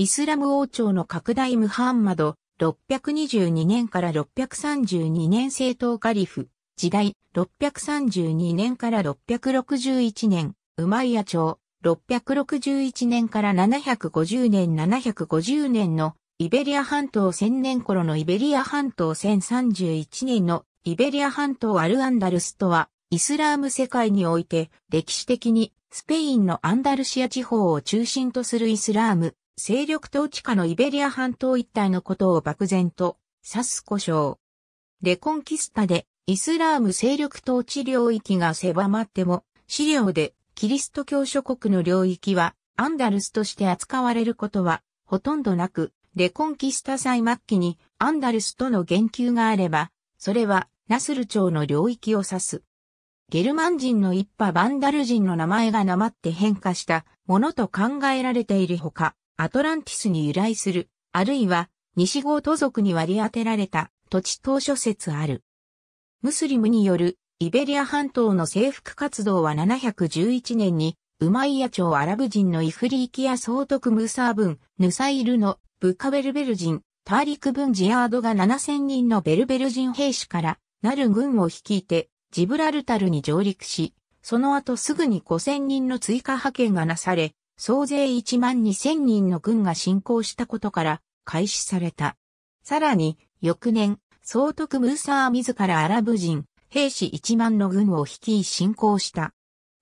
イスラム王朝の拡大ムハンマド、622年から632年正党カリフ、時代、632年から661年、ウマイヤ朝、661年から750年750年のイベリア半島1000年頃のイベリア半島1031年のイベリア半島アルアンダルスとはイスラーム世界において歴史的にスペインのアンダルシア地方を中心とするイスラーム勢力統治下のイベリア半島一帯のことを漠然と指す故障。レコンキスタでイスラーム勢力統治領域が狭まっても、資料でキリスト教諸国の領域はアンダルスとして扱われることはほとんどなく、レコンキスタ祭末期にアンダルスとの言及があれば、それはナスル朝の領域を指す。ゲルマン人の一派バンダル人の名前がなまって変化したものと考えられているほか、アトランティスに由来する、あるいは西ゴート族に割り当てられた土地当初説ある。ムスリムによるイベリア半島の征服活動は711年にウマイヤ朝アラブ人のイフリーキア総督ムーサーン、ヌサイルのブカベルベル人、ターリク分ジアードが7000人のベルベル人兵士からなる軍を率いてジブラルタルに上陸し、その後すぐに5000人の追加派遣がなされ、総勢1万2000人の軍が侵攻したことから開始された。さらに、翌年、総督ムーサー自らアラブ人、兵士1万の軍を率い侵攻した。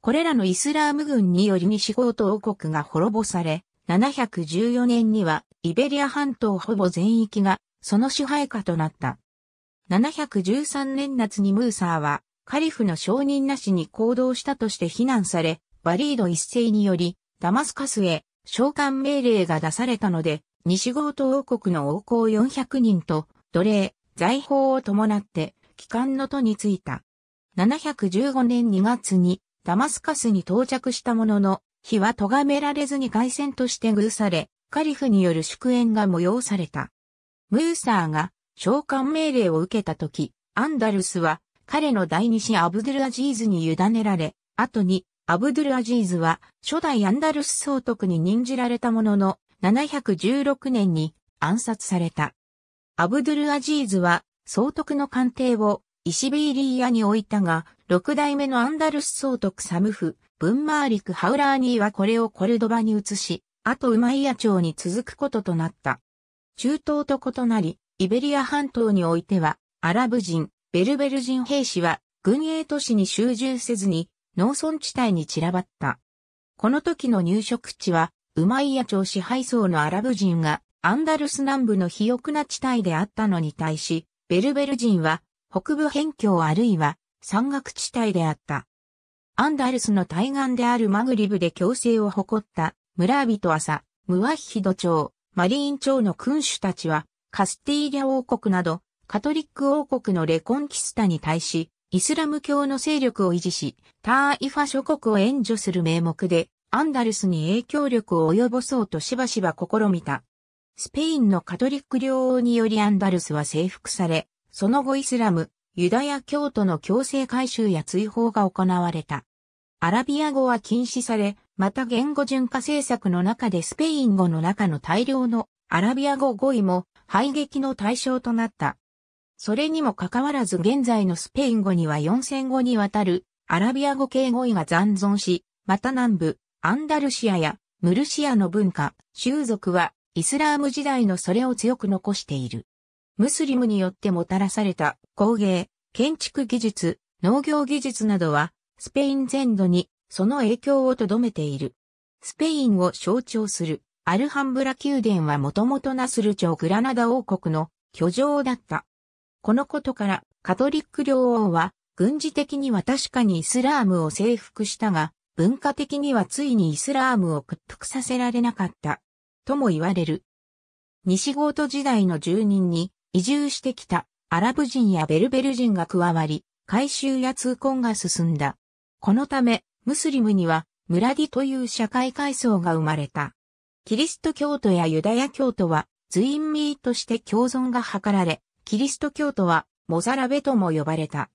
これらのイスラーム軍により西高東王国が滅ぼされ、714年にはイベリア半島ほぼ全域がその支配下となった。713年夏にムーサーはカリフの承認なしに行動したとして非難され、バリード一世によりダマスカスへ召喚命令が出されたので、西ゴート王国の王侯400人と奴隷、財宝を伴って帰還の途に着いた。715年2月にダマスカスに到着したものの、火は咎められずに外戦として偶され、カリフによる祝宴が催された。ムーサーが召喚命令を受けた時、アンダルスは彼の第二子アブドゥルアジーズに委ねられ、後にアブドゥルアジーズは初代アンダルス総督に任じられたものの716年に暗殺された。アブドゥルアジーズは総督の官邸をイシビーリーヤに置いたが、6代目のアンダルス総督サムフ、ブンマーリク・ハウラーニーはこれをコルドバに移し、あとウマイヤ朝に続くこととなった。中東と異なり、イベリア半島においては、アラブ人、ベルベル人兵士は軍営都市に集中せずに、農村地帯に散らばった。この時の入植地は、ウマイヤ朝支配層のアラブ人がアンダルス南部の肥沃な地帯であったのに対し、ベルベル人は北部辺境あるいは山岳地帯であった。アンダルスの対岸であるマグリブで強制を誇った村人朝、ムワヒド朝、マリーン朝の君主たちはカスティーリャ王国などカトリック王国のレコンキスタに対しイスラム教の勢力を維持し、ターイファ諸国を援助する名目で、アンダルスに影響力を及ぼそうとしばしば試みた。スペインのカトリック領王によりアンダルスは征服され、その後イスラム、ユダヤ教徒の強制改修や追放が行われた。アラビア語は禁止され、また言語順化政策の中でスペイン語の中の大量のアラビア語語彙も排撃の対象となった。それにもかかわらず現在のスペイン語には4000語にわたるアラビア語系語彙が残存し、また南部、アンダルシアやムルシアの文化、習俗はイスラーム時代のそれを強く残している。ムスリムによってもたらされた工芸、建築技術、農業技術などはスペイン全土にその影響をとどめている。スペインを象徴するアルハンブラ宮殿はもともとナスル朝グラナダ王国の居城だった。このことから、カトリック領王は、軍事的には確かにイスラームを征服したが、文化的にはついにイスラームを屈服させられなかった。とも言われる。西ゴート時代の住人に移住してきたアラブ人やベルベル人が加わり、改修や通婚が進んだ。このため、ムスリムには、村ディという社会階層が生まれた。キリスト教徒やユダヤ教徒は、ズインミーとして共存が図られ、キリスト教徒はモザラベとも呼ばれた。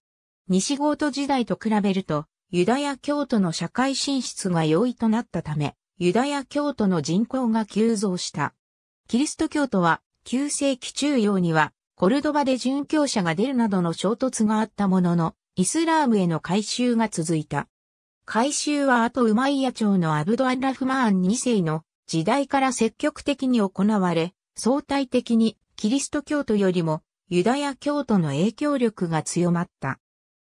西ゴート時代と比べると、ユダヤ教徒の社会進出が容易となったため、ユダヤ教徒の人口が急増した。キリスト教徒は、9世紀中央には、コルドバで殉教者が出るなどの衝突があったものの、イスラームへの改宗が続いた。改宗は後ウマイヤ朝のアブドアラフマーン2世の時代から積極的に行われ、相対的にキリスト教徒よりもユダヤ教徒の影響力が強まった。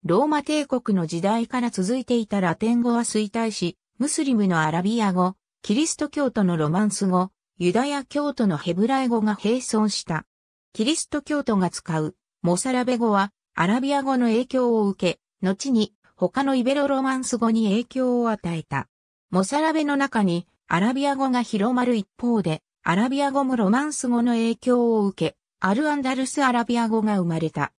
ローマ帝国の時代から続いていたラテン語は衰退し、ムスリムのアラビア語、キリスト教徒のロマンス語、ユダヤ教徒のヘブライ語が並走した。キリスト教徒が使うモサラベ語はアラビア語の影響を受け、後に他のイベロロマンス語に影響を与えた。モサラベの中にアラビア語が広まる一方で、アラビア語もロマンス語の影響を受け、アルアンダルスアラビア語が生まれた。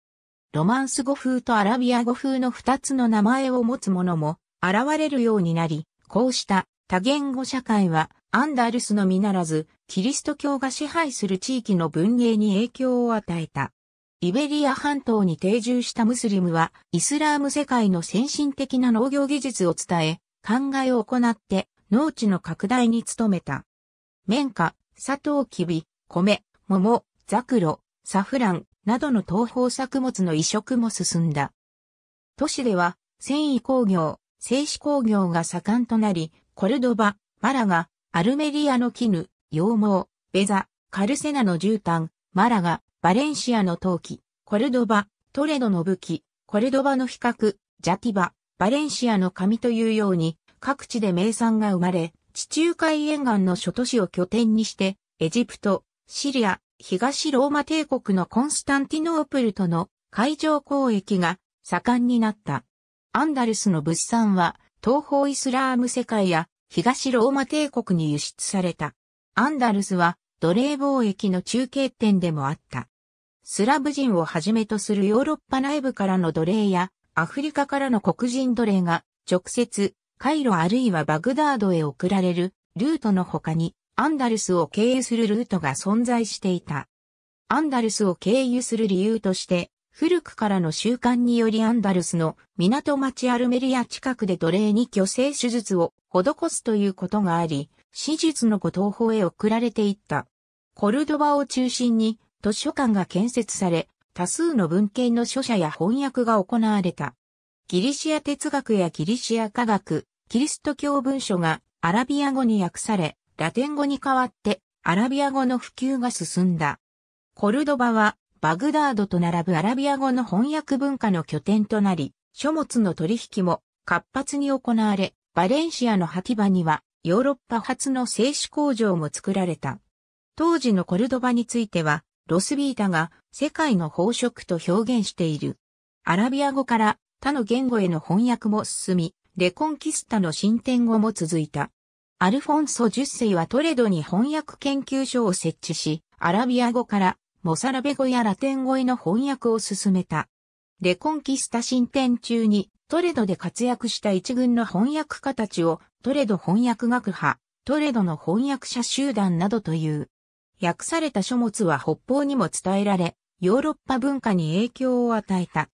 ロマンス語風とアラビア語風の二つの名前を持つ者も現れるようになり、こうした多言語社会はアンダルスのみならず、キリスト教が支配する地域の文芸に影響を与えた。イベリア半島に定住したムスリムは、イスラーム世界の先進的な農業技術を伝え、考えを行って農地の拡大に努めた。綿花、サトウキビ、米、桃、ザクロ、サフランなどの東方作物の移植も進んだ。都市では繊維工業、製紙工業が盛んとなり、コルドバ、マラガ、アルメリアの絹、羊毛、ベザ、カルセナの絨毯、マラガ、バレンシアの陶器、コルドバ、トレドの武器、コルドバの比較、ジャティバ、バレンシアの紙というように、各地で名産が生まれ、地中海沿岸の諸都市を拠点にして、エジプト、シリア、東ローマ帝国のコンスタンティノープルとの海上交易が盛んになった。アンダルスの物産は東方イスラーム世界や東ローマ帝国に輸出された。アンダルスは奴隷貿易の中継点でもあった。スラブ人をはじめとするヨーロッパ内部からの奴隷やアフリカからの黒人奴隷が直接カイロあるいはバグダードへ送られるルートの他にアンダルスを経由するルートが存在していた。アンダルスを経由する理由として、古くからの習慣によりアンダルスの港町アルメリア近くで奴隷に虚勢手術を施すということがあり、手術のご東方へ送られていった。コルドバを中心に図書館が建設され、多数の文献の書写や翻訳が行われた。ギリシア哲学やギリシア科学、キリスト教文書がアラビア語に訳され、ラテン語に代わってアラビア語の普及が進んだ。コルドバはバグダードと並ぶアラビア語の翻訳文化の拠点となり、書物の取引も活発に行われ、バレンシアの履き場にはヨーロッパ初の製紙工場も作られた。当時のコルドバについては、ロスビータが世界の宝飾と表現している。アラビア語から他の言語への翻訳も進み、レコンキスタの進展後も続いた。アルフォンソ10世はトレドに翻訳研究所を設置し、アラビア語からモサラベ語やラテン語への翻訳を進めた。レコンキスタ進展中にトレドで活躍した一軍の翻訳家たちをトレド翻訳学派、トレドの翻訳者集団などという。訳された書物は北方にも伝えられ、ヨーロッパ文化に影響を与えた。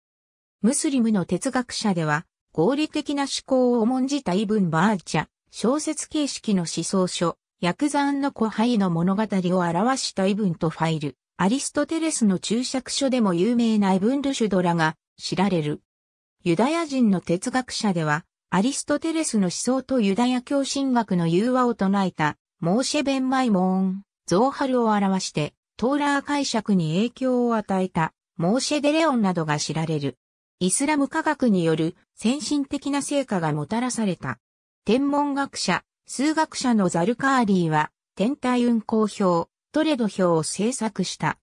ムスリムの哲学者では、合理的な思考を重んじたイブン・バーチャ、小説形式の思想書、薬山の古灰の物語を表した異文とファイル、アリストテレスの注釈書でも有名な異文ルシュドラが知られる。ユダヤ人の哲学者では、アリストテレスの思想とユダヤ教神学の融和を唱えた、モーシェ・ベンマイモーン、ゾーハルを表して、トーラー解釈に影響を与えた、モーシェ・デレオンなどが知られる。イスラム科学による先進的な成果がもたらされた。天文学者、数学者のザルカーリーは、天体運行表、トレド表を制作した。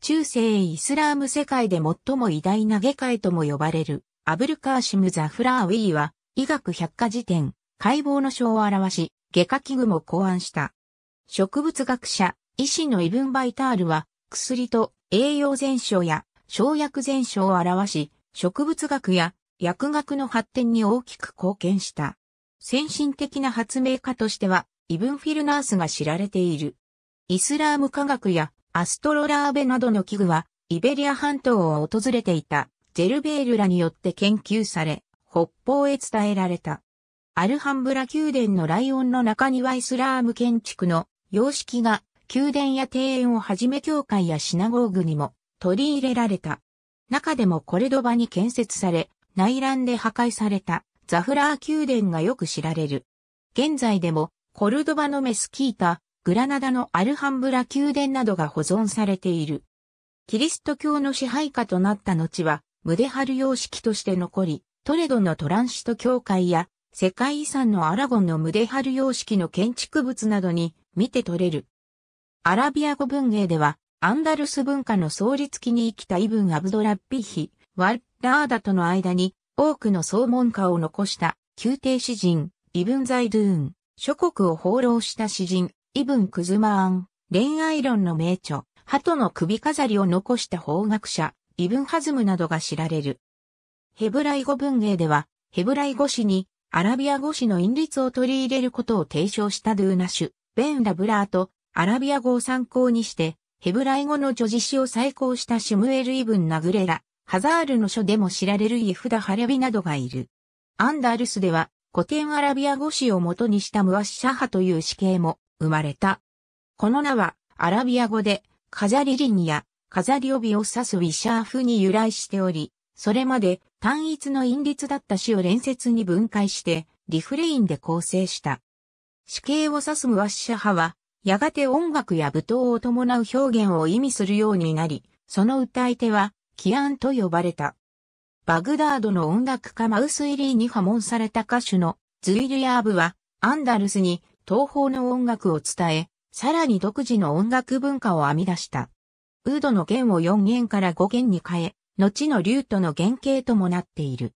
中世イスラーム世界で最も偉大な外科医とも呼ばれる、アブルカーシム・ザフラーウィーは、医学百科事典、解剖の書を表し、外科器具も考案した。植物学者、医師のイブン・バイタールは、薬と栄養全書や生薬全書を表し、植物学や薬学の発展に大きく貢献した。先進的な発明家としては、イブンフィルナースが知られている。イスラーム科学やアストロラーベなどの器具は、イベリア半島を訪れていたジェルベールらによって研究され、北方へ伝えられた。アルハンブラ宮殿のライオンの中にはイスラーム建築の様式が宮殿や庭園をはじめ教会やシナゴーグにも取り入れられた。中でもコルドバに建設され、内乱で破壊されたザフラー宮殿がよく知られる。現在でも、コルドバのメスキータ、グラナダのアルハンブラ宮殿などが保存されている。キリスト教の支配下となった後は、ムデハル様式として残り、トレドのトランシト教会や、世界遺産のアラゴンのムデハル様式の建築物などに見て取れる。アラビア語文芸では、アンダルス文化の創立期に生きたイブン・アブドラッピヒ、ワッラーダとの間に多くの総門家を残した宮廷詩人、イブン・ザイドゥーン、諸国を放浪した詩人、イブン・クズマーン、恋愛論の名著、鳩の首飾りを残した法学者、イブン・ハズムなどが知られる。ヘブライ語文芸では、ヘブライ語詩にアラビア語詩の韻律を取り入れることを提唱したドゥーナシュ、ベン・ラブラーとアラビア語を参考にして、ヘブライ語の叙事詩を再考したシュムエル・イブン・ナグレラ、ハザールの書でも知られるイフダ・ハレビなどがいる。アンダルスでは古典アラビア語詞を元にしたムワッシャハという死刑も生まれた。この名はアラビア語で飾り輪や飾り帯を指すウィシャーフに由来しており、それまで単一の因律だった詩を連説に分解してリフレインで構成した。死刑を指すムワッシャハは、やがて音楽や舞踏を伴う表現を意味するようになり、その歌い手はキアンと呼ばれた。バグダードの音楽家マウスイリーに破門された歌手のズイルヤーブはアンダルスに東方の音楽を伝え、さらに独自の音楽文化を編み出した。ウードの弦を4弦から5弦に変え、後のリュートの原型ともなっている。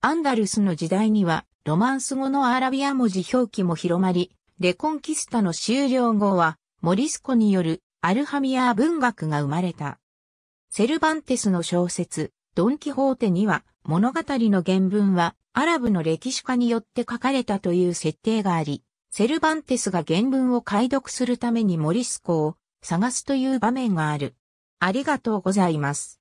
アンダルスの時代には、ロマンス語のアラビア文字表記も広まり、レコンキスタの終了後は、モリスコによるアルハミア文学が生まれた。セルバンテスの小説、ドン・キホーテには、物語の原文は、アラブの歴史家によって書かれたという設定があり、セルバンテスが原文を解読するためにモリスコを探すという場面がある。ありがとうございます。